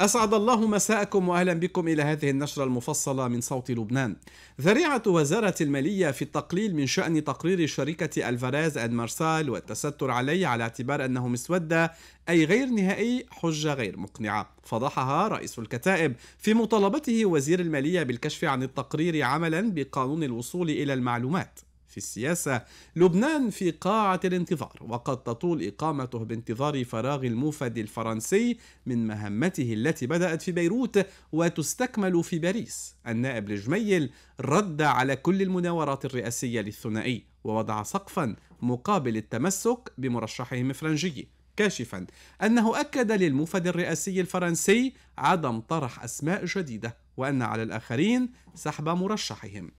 أسعد الله مساءكم وأهلا بكم إلى هذه النشرة المفصلة من صوت لبنان. ذريعة وزارة المالية في التقليل من شأن تقرير شركة ألفاريز أند مارسال والتستر عليه على اعتبار أنه مسودة أي غير نهائي حجة غير مقنعة فضحها رئيس الكتائب في مطالبته وزير المالية بالكشف عن التقرير عملا بقانون الوصول إلى المعلومات في السياسة لبنان في قاعة الانتظار وقد تطول إقامته بانتظار فراغ الموفد الفرنسي من مهمته التي بدأت في بيروت وتستكمل في باريس النائب الجميل رد على كل المناورات الرئاسية للثنائي ووضع سقفا مقابل التمسك بمرشحهم فرنجي كاشفا أنه أكد للموفد الرئاسي الفرنسي عدم طرح أسماء جديدة وأن على الآخرين سحب مرشحهم